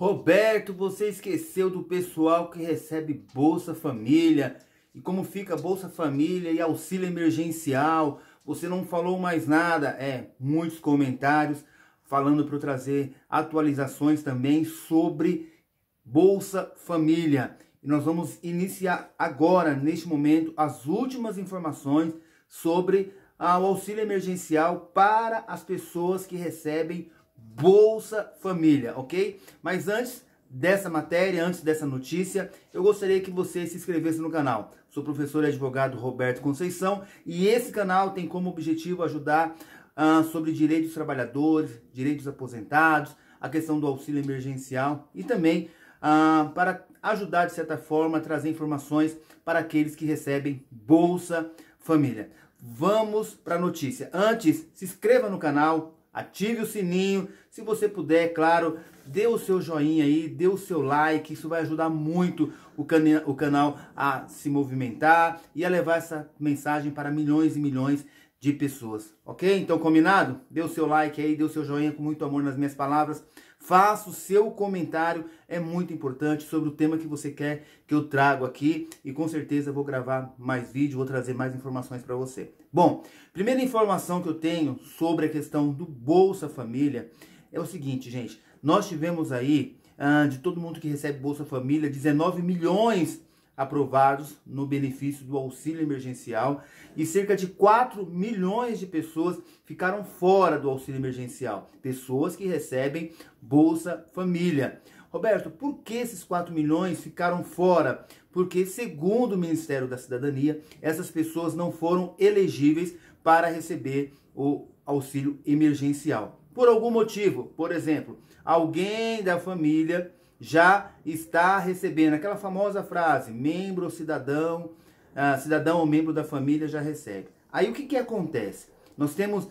Roberto, você esqueceu do pessoal que recebe Bolsa Família e como fica Bolsa Família e auxílio emergencial. Você não falou mais nada. É, muitos comentários falando para eu trazer atualizações também sobre Bolsa Família. E nós vamos iniciar agora, neste momento, as últimas informações sobre ah, o auxílio emergencial para as pessoas que recebem Bolsa Família, ok? Mas antes dessa matéria, antes dessa notícia, eu gostaria que você se inscrevesse no canal. Sou professor e advogado Roberto Conceição e esse canal tem como objetivo ajudar ah, sobre direitos dos trabalhadores, direitos dos aposentados, a questão do auxílio emergencial e também ah, para ajudar, de certa forma, a trazer informações para aqueles que recebem Bolsa Família. Vamos para a notícia. Antes, se inscreva no canal, ative o sininho. Se você puder, é claro, dê o seu joinha aí, dê o seu like. Isso vai ajudar muito o, o canal a se movimentar e a levar essa mensagem para milhões e milhões de pessoas, ok? Então, combinado? Dê o seu like aí, dê o seu joinha com muito amor nas minhas palavras. Faça o seu comentário, é muito importante sobre o tema que você quer que eu trago aqui. E com certeza vou gravar mais vídeo, vou trazer mais informações para você. Bom, primeira informação que eu tenho sobre a questão do Bolsa Família é o seguinte, gente. Nós tivemos aí, ah, de todo mundo que recebe Bolsa Família, 19 milhões aprovados no benefício do auxílio emergencial e cerca de 4 milhões de pessoas ficaram fora do auxílio emergencial, pessoas que recebem Bolsa Família. Roberto, por que esses 4 milhões ficaram fora? Porque, segundo o Ministério da Cidadania, essas pessoas não foram elegíveis para receber o auxílio emergencial. Por algum motivo, por exemplo, alguém da família já está recebendo. Aquela famosa frase, membro ou cidadão, ah, cidadão ou membro da família já recebe. Aí o que, que acontece? Nós temos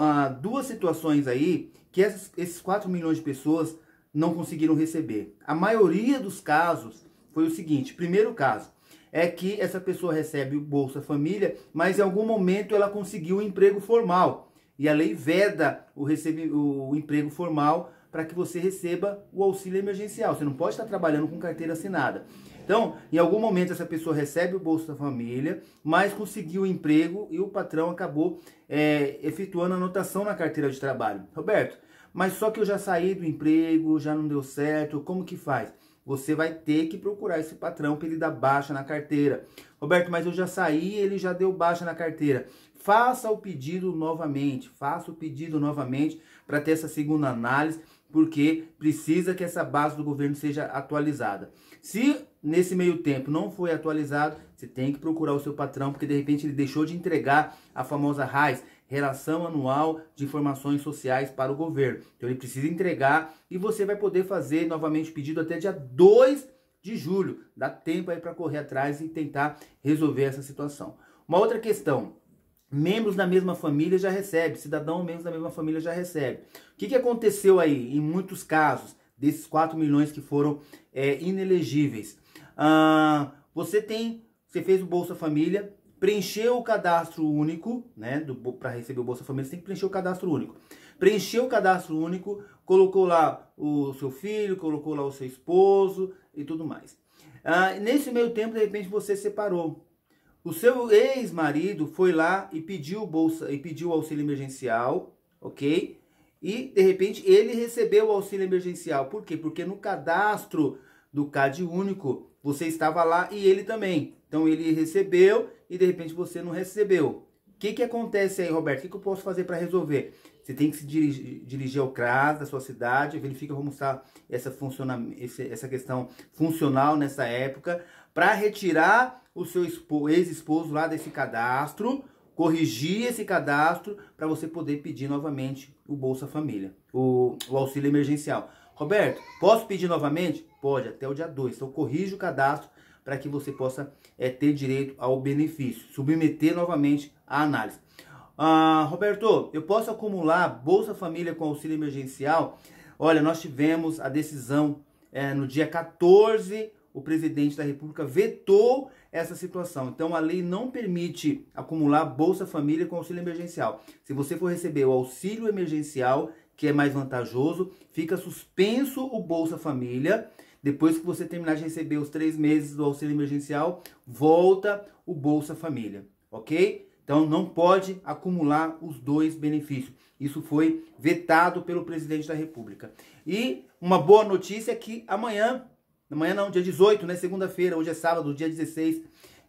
ah, duas situações aí que essas, esses 4 milhões de pessoas não conseguiram receber. A maioria dos casos foi o seguinte: primeiro caso é que essa pessoa recebe o Bolsa Família, mas em algum momento ela conseguiu um emprego formal. E a lei veda o, recebe, o emprego formal para que você receba o auxílio emergencial. Você não pode estar trabalhando com carteira assinada. Então, em algum momento essa pessoa recebe o Bolsa Família, mas conseguiu o emprego e o patrão acabou é, efetuando anotação na carteira de trabalho. Roberto, mas só que eu já saí do emprego, já não deu certo, como que faz? Você vai ter que procurar esse patrão para ele dar baixa na carteira. Roberto, mas eu já saí, ele já deu baixa na carteira. Faça o pedido novamente, faça o pedido novamente para ter essa segunda análise porque precisa que essa base do governo seja atualizada. Se nesse meio tempo não foi atualizado, você tem que procurar o seu patrão, porque de repente ele deixou de entregar a famosa RAIS, Relação Anual de Informações Sociais para o Governo. Então ele precisa entregar e você vai poder fazer novamente o pedido até dia 2 de julho. Dá tempo aí para correr atrás e tentar resolver essa situação. Uma outra questão, membros da mesma família já recebe, cidadão membros da mesma família já recebe. O que, que aconteceu aí, em muitos casos, desses 4 milhões que foram é, inelegíveis? Ah, você tem, você fez o Bolsa Família, preencheu o cadastro único, né, para receber o Bolsa Família, você tem que preencher o cadastro único. Preencheu o cadastro único, colocou lá o seu filho, colocou lá o seu esposo e tudo mais. Ah, nesse meio tempo, de repente, você separou o seu ex-marido foi lá e pediu bolsa e pediu auxílio emergencial, ok? E de repente ele recebeu o auxílio emergencial. Por quê? Porque no cadastro do CAD único você estava lá e ele também. Então ele recebeu e de repente você não recebeu. O que, que acontece aí, Roberto? O que, que eu posso fazer para resolver? Você tem que se dirigir, dirigir ao CRAS da sua cidade, verifica como está essa, funciona, essa questão funcional nessa época, para retirar o seu ex-esposo lá desse cadastro, corrigir esse cadastro, para você poder pedir novamente o Bolsa Família, o, o auxílio emergencial. Roberto, posso pedir novamente? Pode, até o dia 2. Então corrija o cadastro para que você possa é, ter direito ao benefício. Submeter novamente a análise. Ah, Roberto, eu posso acumular Bolsa Família com auxílio emergencial? Olha, nós tivemos a decisão é, no dia 14, o presidente da República vetou essa situação. Então a lei não permite acumular Bolsa Família com auxílio emergencial. Se você for receber o auxílio emergencial, que é mais vantajoso, fica suspenso o Bolsa Família. Depois que você terminar de receber os três meses do auxílio emergencial, volta o Bolsa Família, ok? Então não pode acumular os dois benefícios. Isso foi vetado pelo presidente da República. E uma boa notícia é que amanhã, amanhã não, dia 18, né, segunda-feira, hoje é sábado, dia 16,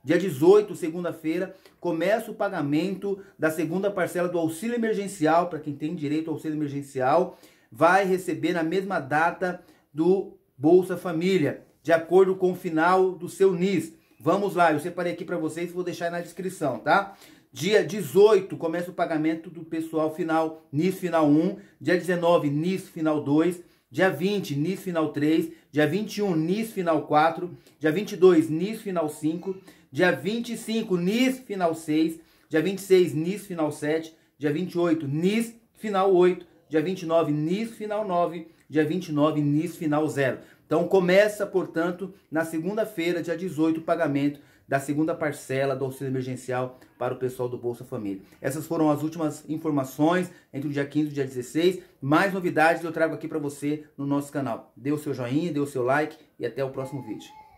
dia 18, segunda-feira, começa o pagamento da segunda parcela do auxílio emergencial para quem tem direito ao auxílio emergencial, vai receber na mesma data do Bolsa Família, de acordo com o final do seu NIS. Vamos lá, eu separei aqui para vocês, vou deixar na descrição, tá? Dia 18 começa o pagamento do pessoal final, NIS final 1. Dia 19, NIS final 2. Dia 20, NIS final 3. Dia 21, NIS final 4. Dia 22, NIS final 5. Dia 25, NIS final 6. Dia 26, NIS final 7. Dia 28, NIS final 8. Dia 29, NIS final 9. Dia 29, NIS final 0. Então começa, portanto, na segunda-feira, dia 18, o pagamento da segunda parcela do auxílio emergencial para o pessoal do Bolsa Família. Essas foram as últimas informações entre o dia 15 e o dia 16. Mais novidades eu trago aqui para você no nosso canal. Dê o seu joinha, dê o seu like e até o próximo vídeo.